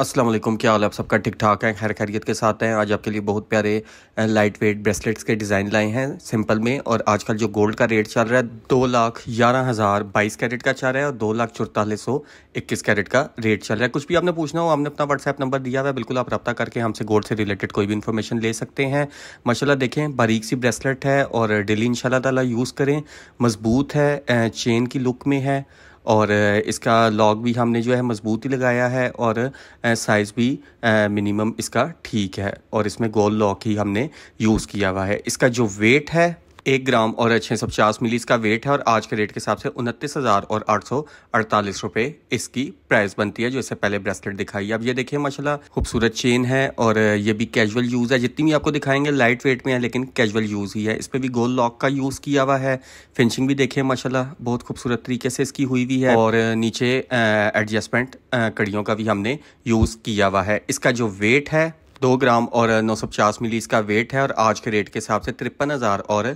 अस्सलाम वालेकुम क्या हाल है आप सबका ठीक ठाक है खैर खैरियत के साथ हैं आज आपके लिए बहुत प्यारे लाइट वेट ब्रेसलेट्स के डिज़ाइन लाए हैं सिंपल में और आजकल जो गोल्ड का रेट चल रहा है दो लाख ग्यारह हज़ार बाईस कैरेट का चल रहा है और दो लाख चौतालीस सौ इक्कीस कैरेट का रेट चल रहा है कुछ भी आपने पूछना हो आपने अपना व्हाट्सएप नंबर दिया हुआ है बिल्कुल आप रब्ता करके हमसे गोल्ड से रिलेटेड कोई भी इन्फॉर्मेशन ले सकते हैं माशाला देखें बारीक सी ब्रेसलेट है और डेली इन शाला यूज़ करें मज़बूत है चेन की लुक में है और इसका लॉग भी हमने जो है मज़बूत ही लगाया है और साइज़ भी मिनिमम इसका ठीक है और इसमें गोल लॉक ही हमने यूज़ किया हुआ है इसका जो वेट है एक ग्राम और छः सौ पचास मिली इसका वेट है और आज के रेट के हिसाब से उनतीस हज़ार और आठ सौ अड़तालीस रुपये इसकी प्राइस बनती है जो इससे पहले ब्रेसलेट दिखाई है अब ये देखिए माशाल्लाह खूबसूरत चेन है और ये भी कैजुअल यूज़ है जितनी भी आपको दिखाएंगे लाइट वेट में है लेकिन कैजुअल यूज़ ही है इस पर भी गोल लॉक का यूज़ किया हुआ है फिनिशिंग भी देखिए माशाला बहुत खूबसूरत तरीके से इसकी हुई हुई है और नीचे एडजस्टमेंट कड़ियों का भी हमने यूज़ किया हुआ है इसका जो वेट है दो ग्राम और नौ सौ पचास मिली इसका वेट है और आज के रेट के हिसाब से तिरपन हज़ार और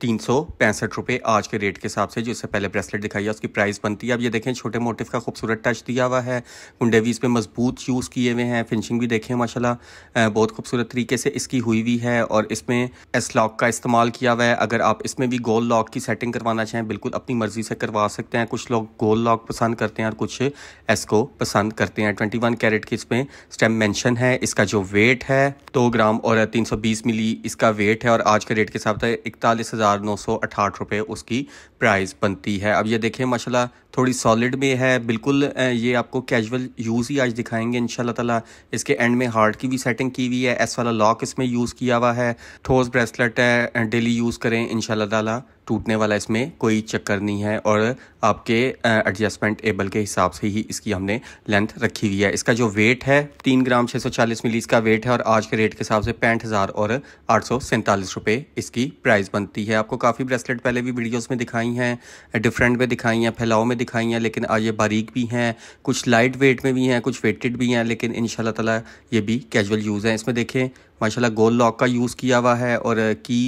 तीन सौ पैंसठ रुपये आज के रेट के हिसाब से जो इससे पहले ब्रेसलेट दिखाई है उसकी प्राइस बनती है अब ये देखें छोटे मोटिव का खूबसूरत टच दिया हुआ है कुंडेवीज पे मजबूत यूज़ किए हुए हैं फिनिशिंग भी देखें माशाल्लाह बहुत खूबसूरत तरीके से इसकी हुई हुई है और इसमें एस लॉक का इस्तेमाल किया हुआ है अगर आप इसमें भी गोल लॉक की सेटिंग करवाना चाहें बिल्कुल अपनी मर्ज़ी से करवा सकते हैं कुछ लोग गोल लॉक पसंद करते हैं और कुछ एस को पसंद करते हैं ट्वेंटी वन कैरेट की इसमें स्टेम मैंशन है इसका जो वेट है दो ग्राम और तीन सौ बीस मिली इसका वेट है और आज के रेट के हिसाब से इकतालीस हज़ार हज़ार नौ सौ अठाहठ रुपये उसकी प्राइस बनती है अब ये देखें माशाल्लाह थोड़ी सॉलिड में है बिल्कुल ये आपको कैजुअल यूज़ ही आज दिखाएंगे इन ताला इसके एंड में हार्ट की भी सेटिंग की हुई है एस वाला लॉक इसमें यूज़ किया हुआ है ठोस ब्रेसलेट है डेली यूज़ करें इन ताला टूटने वाला इसमें कोई चक्कर नहीं है और आपके एडजस्टमेंट एबल के हिसाब से ही इसकी हमने लेंथ रखी हुई है इसका जो वेट है तीन ग्राम छः सौ चालीस मिली इसका वेट है और आज के रेट के हिसाब से पैंठ हज़ार और आठ सौ सैंतालीस रुपये इसकी प्राइस बनती है आपको काफ़ी ब्रेसलेट पहले भी वीडियोज़ में दिखाई हैं डिफरेंट में दिखाई हैं फैलाव में दिखाई हैं लेकिन आज ये बारीक भी हैं कुछ लाइट वेट में भी हैं कुछ वेटेड भी हैं लेकिन इन शाला ये भी कैजुल यूज़ है इसमें देखें माशाल्लाह गोल लॉक का यूज़ किया हुआ है और की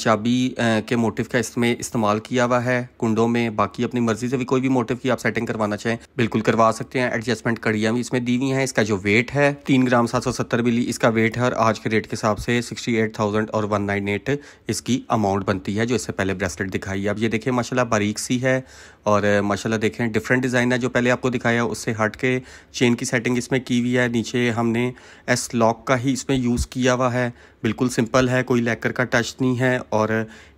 चाबी के मोटिव का इसमें इस्तेमाल किया हुआ है कुंडों में बाकी अपनी मर्ज़ी से भी कोई भी मोटिव की आप सेटिंग करवाना चाहें बिल्कुल करवा सकते हैं एडजस्टमेंट कड़ियाँ भी इसमें दी हुई हैं इसका जो वेट है तीन ग्राम सात सौ सत्तर मिली इसका वेट है और आज के रेट के हिसाब से सिक्सटी एट थाउजेंड और वन नाइन एट इसकी अमाउंट बनती है जो इससे पहले ब्रेसलेट दिखाई है अब ये देखें माशाला बारीक सी है और माशाला देखें डिफरेंट डिज़ाइन है जो पहले आपको दिखाया उससे हट के चेन की सेटिंग इसमें की हुई है नीचे हमने एस लॉक का ही इसमें यूज़ किया हुआ है बिल्कुल सिंपल है कोई लेकर का टच नहीं है और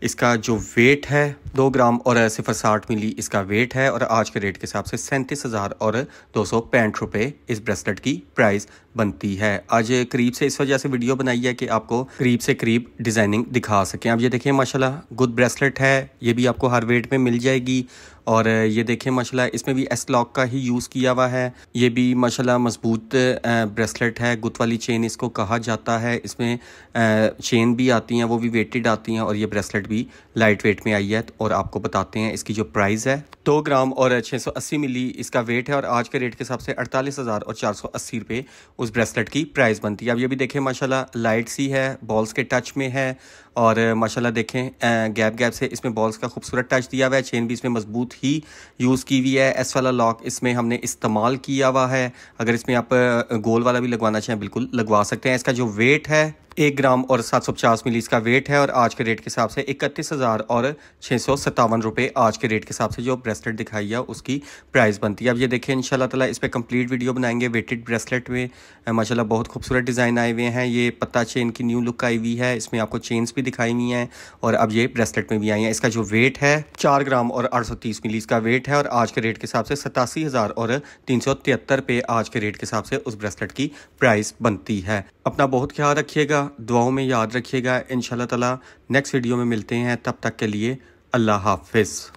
इसका जो वेट है दो ग्राम और सिफर साठ मिली इसका वेट है और आज के रेट के हिसाब से सैंतीस हज़ार और दो सौ पैंठ रुपये इस ब्रेसलेट की प्राइस बनती है आज करीब से इस वजह से वीडियो बनाई है कि आपको करीब से करीब डिज़ाइनिंग दिखा सकें आप ये देखिए माशाल्लाह गुड ब्रेसलेट है ये भी आपको हर वेट में मिल जाएगी और ये देखें माशाल्लाह इसमें भी एस लॉक का ही यूज़ किया हुआ है ये भी माशाल्लाह मजबूत ब्रेसलेट है गुत वाली चेन इसको कहा जाता है इसमें चेन भी आती हैं वो भी वेटेड आती हैं और ये ब्रेसलेट भी लाइट वेट में आई है तो और आपको बताते हैं इसकी जो प्राइस है दो तो ग्राम और छः सौ अस्सी मिली इसका वेट है और आज के रेट के हिसाब से अड़तालीस हज़ार और चार सौ अस्सी रुपये उस ब्रेसलेट की प्राइस बनती है अब ये भी देखें माशाल्लाह लाइट सी है बॉल्स के टच में है और माशाल्लाह देखें गैप गैप से इसमें बॉल्स का खूबसूरत टच दिया हुआ है चेन भी इसमें मजबूत ही यूज़ की हुई है एस वाला लॉक इसमें हमने इस्तेमाल किया हुआ है अगर इसमें आप गोल वाला भी लगवाना चाहें बिल्कुल लगवा सकते हैं इसका जो वेट है एक ग्राम ग्राम और सात सौ पचास मिली इसका वेट है और आज के रेट के हिसाब से इकतीस हज़ार और छः सौ सत्तावन रुपये आज के रेट के हिसाब से जो ब्रेसलेट दिखाई है उसकी प्राइस बनती है अब ये देखें इन शाला तला इस पर कम्प्लीट वीडियो बनाएंगे वेटेड ब्रेसलेट में माशाल्लाह बहुत खूबसूरत डिज़ाइन आए हुए हैं ये पत्ता चेन की न्यू लुक आई हुई है इसमें आपको चेन्स भी दिखाई हुई हैं और अब ये ब्रेसलेट में भी आई हैं इसका जो वेट है चार ग्राम और आठ सौ तीस मिली इसका वेट है और आज के रेट के हिसाब से सतासी हज़ार और तीन सौ तिहत्तर पे आज के रेट के हिसाब से उस ब्रेसलेट की प्राइस बनती है अपना बहुत ख्याल रखिएगा दुआओं में याद रखिएगा इन ताला नेक्स्ट वीडियो में मिलते हैं तब तक के लिए अल्लाह हाफिज़